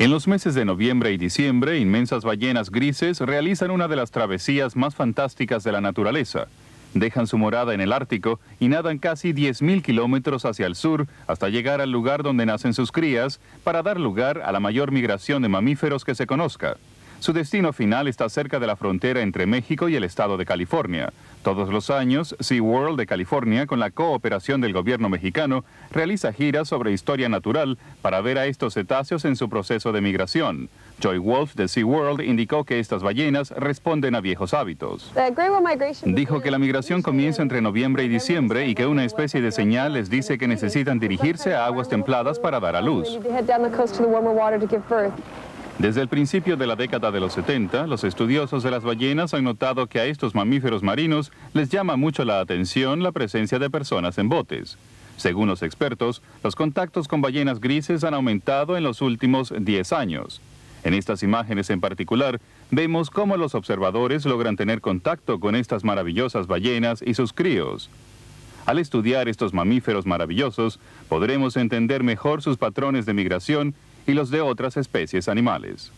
En los meses de noviembre y diciembre, inmensas ballenas grises realizan una de las travesías más fantásticas de la naturaleza. Dejan su morada en el Ártico y nadan casi 10.000 kilómetros hacia el sur hasta llegar al lugar donde nacen sus crías para dar lugar a la mayor migración de mamíferos que se conozca. Su destino final está cerca de la frontera entre México y el estado de California. Todos los años, SeaWorld de California, con la cooperación del gobierno mexicano, realiza giras sobre historia natural para ver a estos cetáceos en su proceso de migración. Joy Wolf de SeaWorld indicó que estas ballenas responden a viejos hábitos. Dijo que la migración comienza entre noviembre y diciembre y que una especie de señal les dice que necesitan dirigirse a aguas templadas para dar a luz. Desde el principio de la década de los 70, los estudiosos de las ballenas han notado que a estos mamíferos marinos les llama mucho la atención la presencia de personas en botes. Según los expertos, los contactos con ballenas grises han aumentado en los últimos 10 años. En estas imágenes en particular, vemos cómo los observadores logran tener contacto con estas maravillosas ballenas y sus críos. Al estudiar estos mamíferos maravillosos, podremos entender mejor sus patrones de migración y los de otras especies animales.